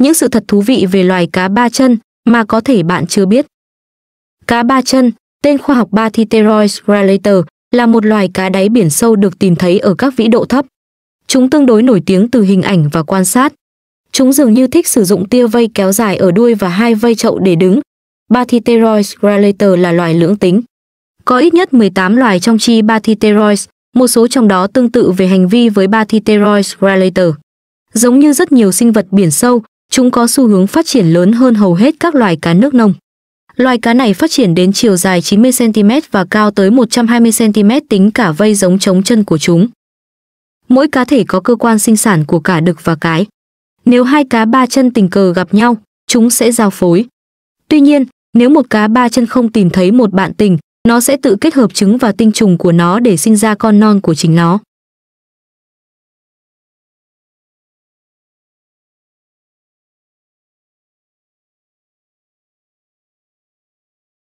những sự thật thú vị về loài cá ba chân mà có thể bạn chưa biết. Cá ba chân, tên khoa học Bathyteroids gralator, là một loài cá đáy biển sâu được tìm thấy ở các vĩ độ thấp. Chúng tương đối nổi tiếng từ hình ảnh và quan sát. Chúng dường như thích sử dụng tia vây kéo dài ở đuôi và hai vây chậu để đứng. Bathyteroids gralator là loài lưỡng tính. Có ít nhất 18 loài trong chi Bathyteroids, một số trong đó tương tự về hành vi với Bathyteroids gralator. Giống như rất nhiều sinh vật biển sâu, Chúng có xu hướng phát triển lớn hơn hầu hết các loài cá nước nông. Loài cá này phát triển đến chiều dài 90 cm và cao tới 120 cm tính cả vây giống chống chân của chúng. Mỗi cá thể có cơ quan sinh sản của cả đực và cái. Nếu hai cá ba chân tình cờ gặp nhau, chúng sẽ giao phối. Tuy nhiên, nếu một cá ba chân không tìm thấy một bạn tình, nó sẽ tự kết hợp trứng và tinh trùng của nó để sinh ra con non của chính nó.